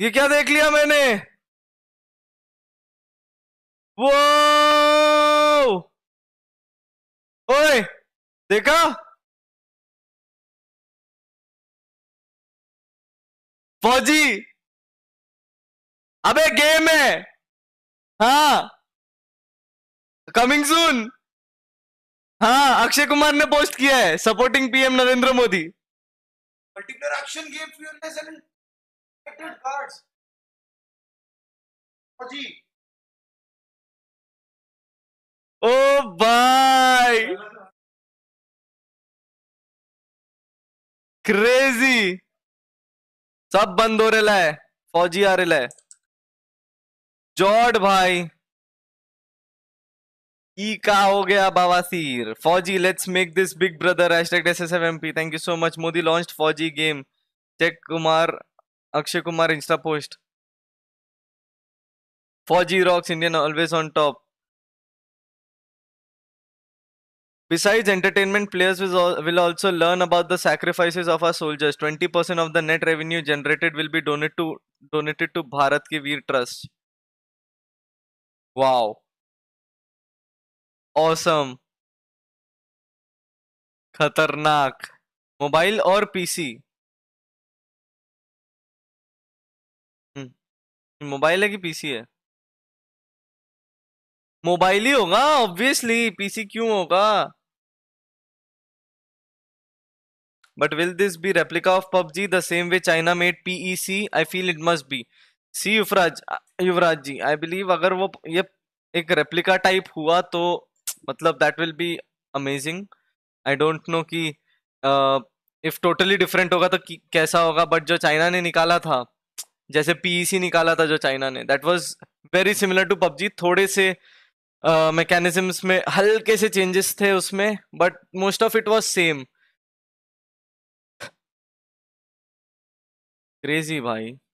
ये क्या देख लिया मैंने वो ओए देखा फौजी अबे गेम है हाँ कमिंग सुन हाँ अक्षय कुमार ने पोस्ट किया है supporting PM Narendra Modi action game game ने and guards. जी ओ भाई क्रेजी सब बंद हो रहे है फौजी आ रहे है जॉर्ड भाई ई का हो गया सीर Fauji let's make this big brother hashtag SSFMP thank you so much Modi launched Fauji game check Kumar Akshay Kumar insta post Fauji rocks Indian always on top Besides entertainment, players will also learn about the sacrifices of our soldiers. 20% of the net revenue generated will be donated to donated to Bharat Ki Veer Trust. Wow. Awesome. Khatarnak mobile or PC mobile है कि PC है mobile ही होगा obviously PC क्यों होगा but will this be replica of PUBG the same way China made PC I feel it must be see Yuvraj Yuvraj ji I believe अगर वो ये एक रेप्लिका टाइप हुआ तो मतलब that will be amazing I don't know कि इफ टोटली डिफरेंट होगा तो कैसा होगा बट जो चाइना ने निकाला था जैसे पीईसी e निकाला था जो चाइना ने that was very similar to PUBG थोड़े से मैकेनिज्म्स uh, में हल्के से चेंजेस थे उसमें but most of it was same crazy भाई